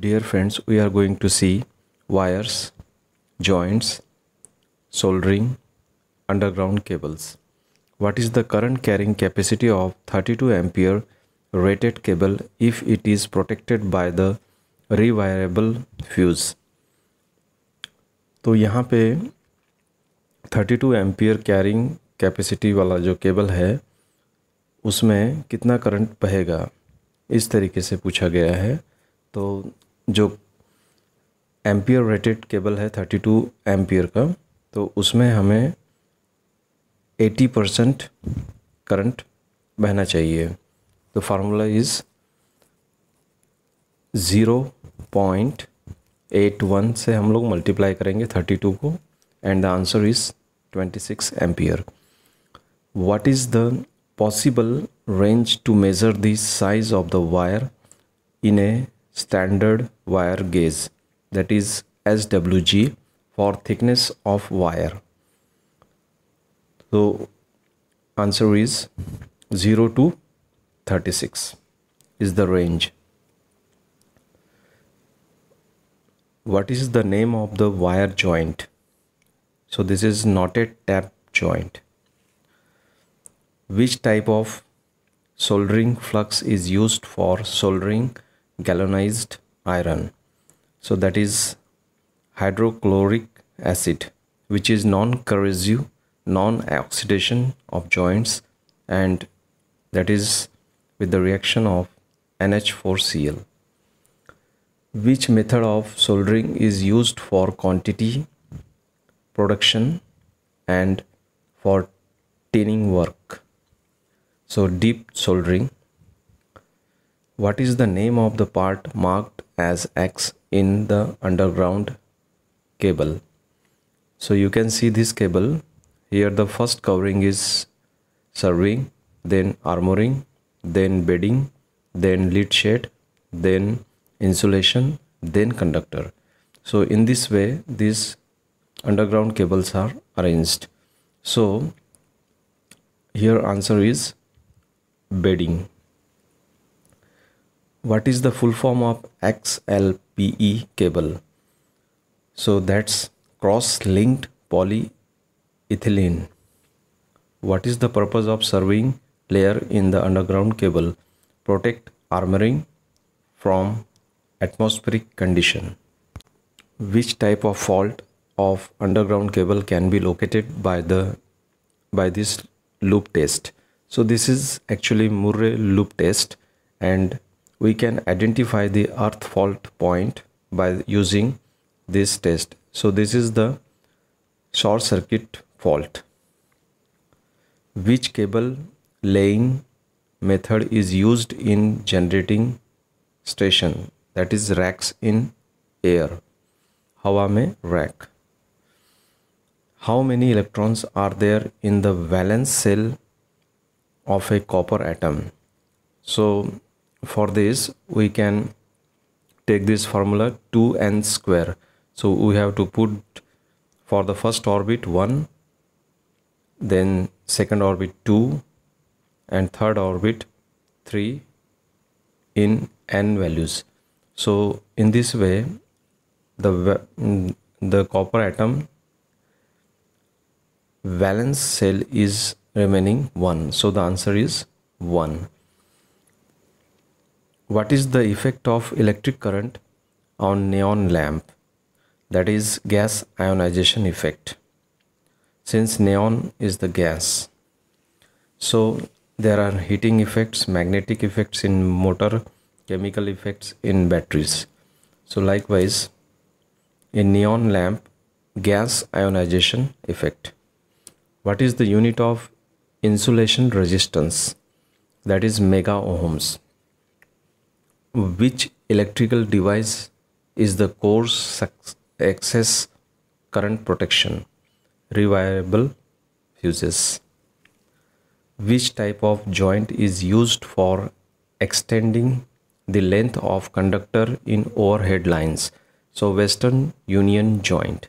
Dear friends, we are going to see wires, joints, soldering, underground cables. What is the current carrying capacity of 32 ampere rated cable if it is protected by the rewirable fuse? तो यहाँ पे 32 ampere carrying capacity वाला जो cable है उसमें कितना current बहेगा इस तरीके से पूछा गया है तो जो एम्पियर रेटेड केबल है थर्टी टू एम्पियर का तो उसमें हमें एटी परसेंट करंट बहना चाहिए तो formula is zero point eight one से हम लोग मल्टीप्लाई करेंगे थर्टी टू को and the answer is twenty six ampere what is the possible range to measure the size of the wire in a standard wire gauge that is SWG for thickness of wire. So answer is 0 to 36 is the range. What is the name of the wire joint? So this is not a tap joint. Which type of soldering flux is used for soldering galvanized iron so that is hydrochloric acid which is non-corrosive non-oxidation of joints and that is with the reaction of NH4Cl which method of soldering is used for quantity production and for tinning work so deep soldering what is the name of the part marked as X in the underground cable? So you can see this cable. Here the first covering is surveying, then armoring, then bedding, then lead shade, then insulation, then conductor. So in this way, these underground cables are arranged. So here answer is bedding what is the full form of XLPE cable? So that's cross-linked polyethylene. What is the purpose of serving layer in the underground cable? Protect armoring from atmospheric condition. Which type of fault of underground cable can be located by the by this loop test? So this is actually Murray loop test and we can identify the earth fault point by using this test. So this is the short circuit fault. Which cable laying method is used in generating station that is racks in air. Hawa mein rack. How many electrons are there in the valence cell of a copper atom? So for this we can take this formula 2n square so we have to put for the first orbit 1 then second orbit 2 and third orbit 3 in n values so in this way the the copper atom valence cell is remaining 1 so the answer is 1 what is the effect of electric current on neon lamp that is gas ionization effect since neon is the gas so there are heating effects magnetic effects in motor chemical effects in batteries so likewise in neon lamp gas ionization effect what is the unit of insulation resistance that is mega ohms which electrical device is the coarse excess current protection rewirable fuses which type of joint is used for extending the length of conductor in overhead lines so western union joint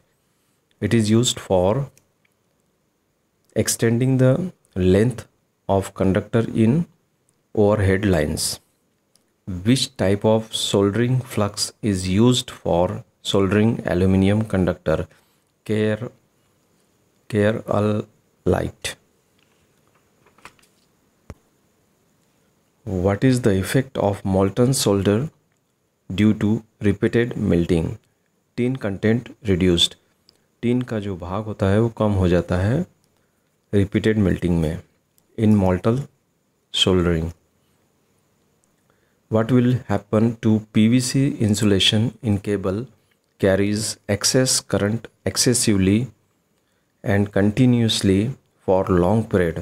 it is used for extending the length of conductor in overhead lines which type of soldering flux is used for soldering aluminum conductor care care all light what is the effect of molten solder due to repeated melting tin content reduced tin का जो भाग होता है वो कम हो जाता है repeated melting में in molten soldering what will happen to PVC insulation in cable carries excess current excessively and continuously for long period.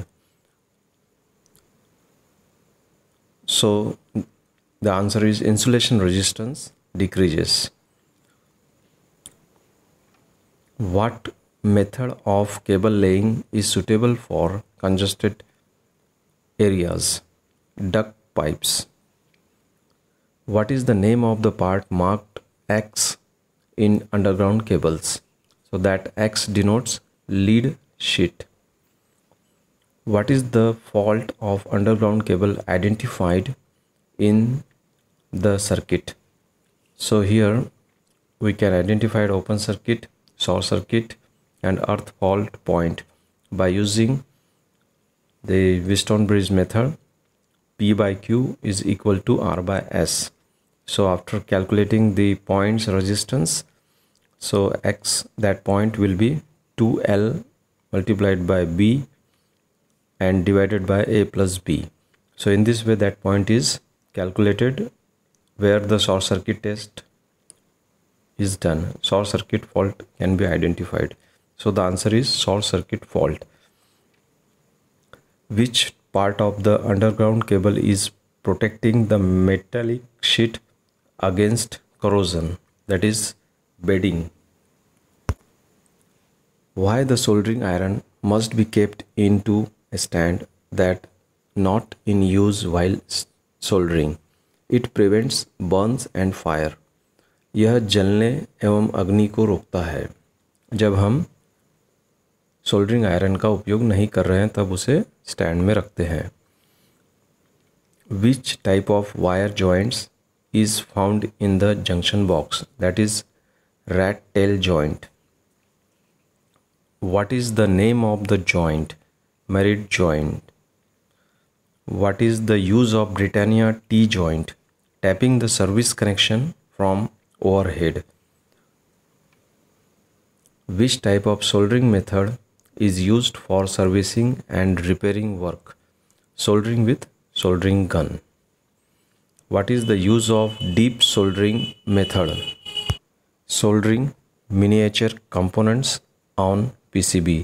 So the answer is insulation resistance decreases. What method of cable laying is suitable for congested areas? Duct pipes what is the name of the part marked X in underground cables? So that X denotes lead sheet. What is the fault of underground cable identified in the circuit? So here we can identify open circuit, short circuit and earth fault point by using the Wheatstone bridge method P by Q is equal to R by S so after calculating the points resistance so x that point will be 2l multiplied by b and divided by a plus b so in this way that point is calculated where the short circuit test is done short circuit fault can be identified so the answer is short circuit fault which part of the underground cable is protecting the metallic sheet against corrosion that is bedding. Why the soldering iron must be kept into a stand that not in use while soldering. It prevents burns and fire. यह जलने एवं अग्नि को रोकता है जब हम soldering iron का उपयोग नहीं कर रहे हैं तब उसे स्टैंड में रखते हैं which type of wire joints is found in the junction box that is rat tail joint. What is the name of the joint? Merit joint. What is the use of Britannia T joint? Tapping the service connection from overhead. Which type of soldering method is used for servicing and repairing work? Soldering with soldering gun. what is the use of deep soldering method soldering miniature components on PCB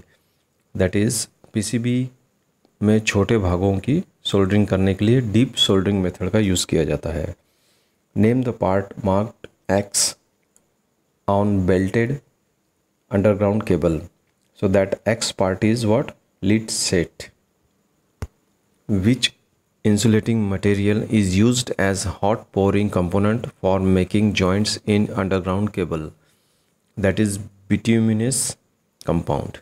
that is PCB में छोटे भागों की soldering करने के लिए dip soldering method का use किया जाता है name the part marked X on belted underground cable so that X part is what lead sheath which Insulating material is used as hot pouring component for making joints in underground cable that is bituminous compound.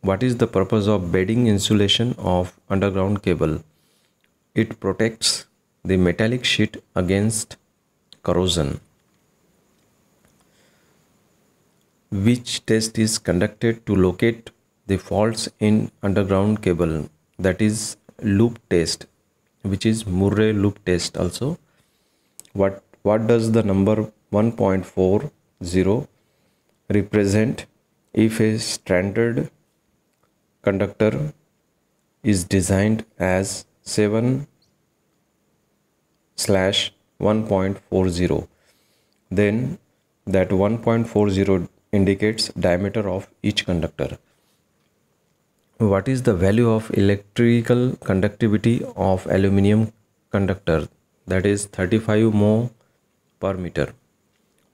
What is the purpose of bedding insulation of underground cable? It protects the metallic sheet against corrosion. Which test is conducted to locate the faults in underground cable? That is loop test which is Murray loop test also what what does the number 1.40 represent if a standard conductor is designed as 7 slash 1.40 then that 1.40 indicates diameter of each conductor what is the value of electrical conductivity of aluminium conductor that is 35 mho per meter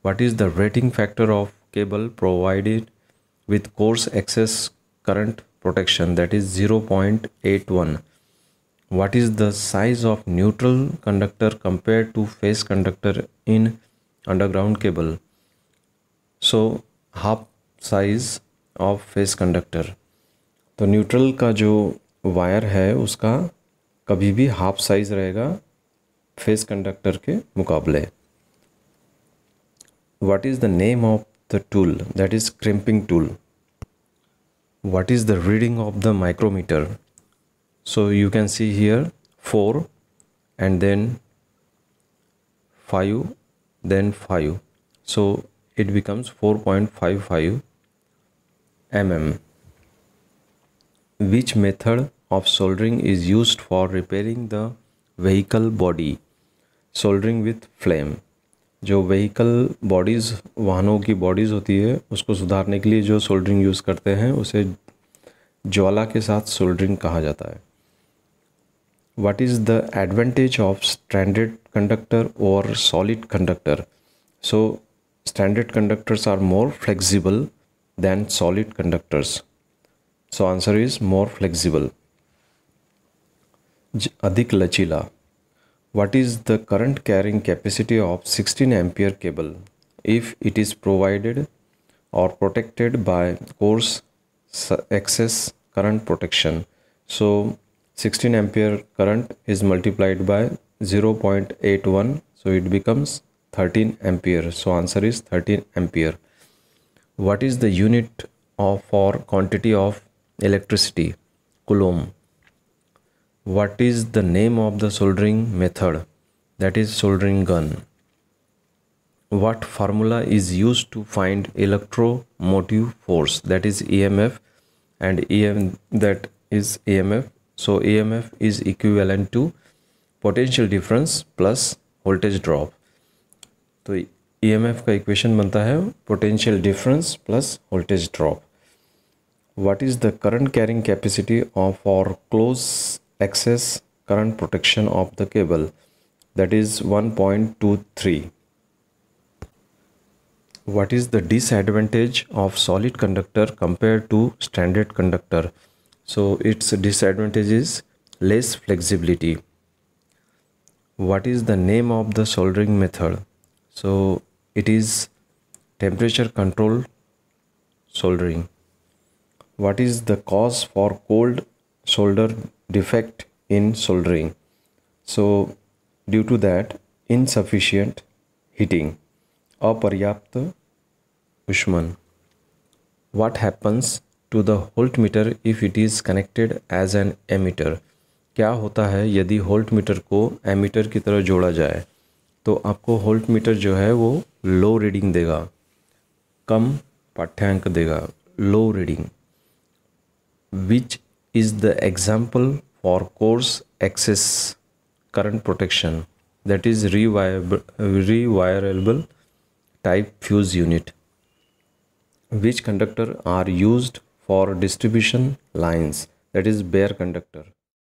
what is the rating factor of cable provided with coarse excess current protection that is 0.81 what is the size of neutral conductor compared to phase conductor in underground cable so half size of phase conductor तो neutral का जो wire है उसका कभी भी half size रहेगा phase conductor के मुकाबले what is the name of the tool that is crimping tool what is the reading of the micrometer so you can see here four and then five then five so it becomes four point five five M M which method of soldering is used for repairing the vehicle body soldering with flame जो vehicle bodies वाहनों की bodies होती है उसको सुधारने के लिए जो soldering यूज़ करते हैं उसे ज्वाला के साथ सोल्डरिंग कहा जाता है what is the advantage of stranded conductor or solid conductor so stranded conductors are more flexible than solid conductors So answer is more flexible. Adik Lachila. What is the current carrying capacity of 16 ampere cable if it is provided or protected by coarse excess current protection? So 16 ampere current is multiplied by 0.81 so it becomes 13 ampere so answer is 13 ampere what is the unit of for quantity of electricity coulomb what is the name of the soldering method that is soldering gun what formula is used to find electromotive force that is emf and em that is amf so amf is equivalent to potential difference plus voltage drop. तो E M F का equation बनता है potential difference plus voltage drop what is the current carrying capacity of our close access current protection of the cable that is 1.23 what is the disadvantage of solid conductor compared to standard conductor so its disadvantage is less flexibility what is the name of the soldering method so it is temperature control soldering what is the cause for cold solder defect in soldering so due to that insufficient heating अपर्याप्त उष्मन what happens to the voltmeter if it is connected as an emitter क्या होता है यदि voltmeter को ammeter की तरह जोड़ा जाए तो आपको voltmeter जो है वो लो रीडिंग देगा कम पाठ्यांक देगा low reading which is the example for coarse access current protection that is rewirable type fuse unit which conductor are used for distribution lines that is bare conductor